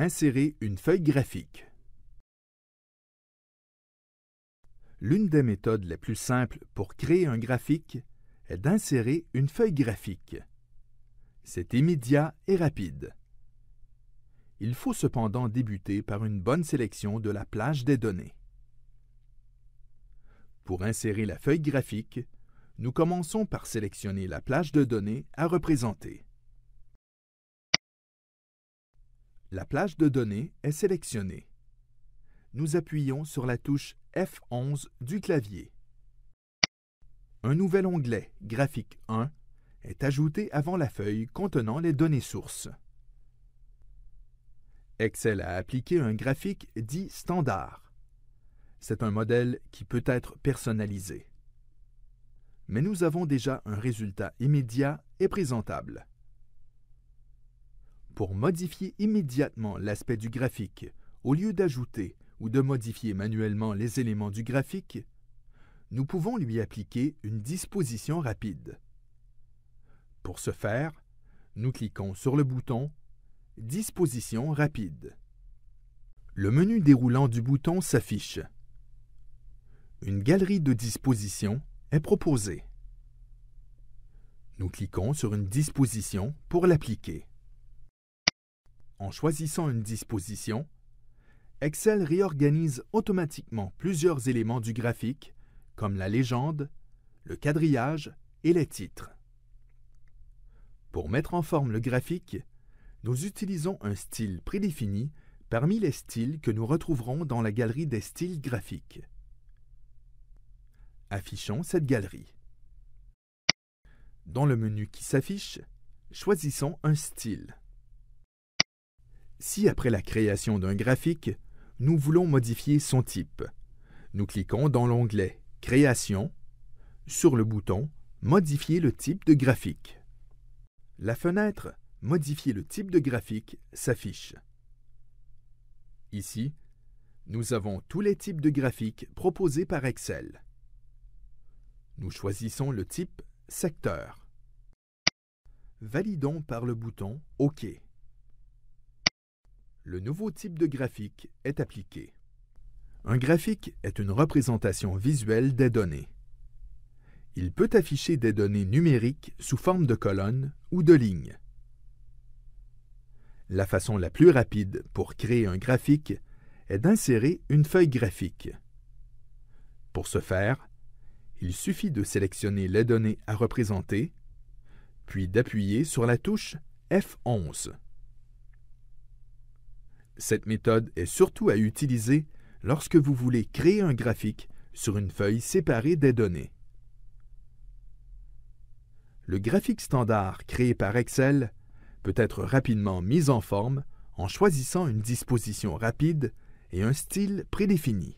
Insérer une feuille graphique. L'une des méthodes les plus simples pour créer un graphique est d'insérer une feuille graphique. C'est immédiat et rapide. Il faut cependant débuter par une bonne sélection de la plage des données. Pour insérer la feuille graphique, nous commençons par sélectionner la plage de données à représenter. La plage de données est sélectionnée. Nous appuyons sur la touche F11 du clavier. Un nouvel onglet Graphique 1 est ajouté avant la feuille contenant les données sources. Excel a appliqué un graphique dit standard. C'est un modèle qui peut être personnalisé. Mais nous avons déjà un résultat immédiat et présentable pour modifier immédiatement l'aspect du graphique, au lieu d'ajouter ou de modifier manuellement les éléments du graphique, nous pouvons lui appliquer une disposition rapide. Pour ce faire, nous cliquons sur le bouton Disposition rapide. Le menu déroulant du bouton s'affiche. Une galerie de dispositions est proposée. Nous cliquons sur une disposition pour l'appliquer en choisissant une disposition, Excel réorganise automatiquement plusieurs éléments du graphique, comme la légende, le quadrillage et les titres. Pour mettre en forme le graphique, nous utilisons un style prédéfini parmi les styles que nous retrouverons dans la galerie des styles graphiques. Affichons cette galerie. Dans le menu qui s'affiche, choisissons un style. Si après la création d'un graphique, nous voulons modifier son type, nous cliquons dans l'onglet Création sur le bouton Modifier le type de graphique. La fenêtre Modifier le type de graphique s'affiche. Ici, nous avons tous les types de graphiques proposés par Excel. Nous choisissons le type Secteur. Validons par le bouton OK le nouveau type de graphique est appliqué. Un graphique est une représentation visuelle des données. Il peut afficher des données numériques sous forme de colonnes ou de lignes. La façon la plus rapide pour créer un graphique est d'insérer une feuille graphique. Pour ce faire, il suffit de sélectionner les données à représenter, puis d'appuyer sur la touche F11. Cette méthode est surtout à utiliser lorsque vous voulez créer un graphique sur une feuille séparée des données. Le graphique standard créé par Excel peut être rapidement mis en forme en choisissant une disposition rapide et un style prédéfini.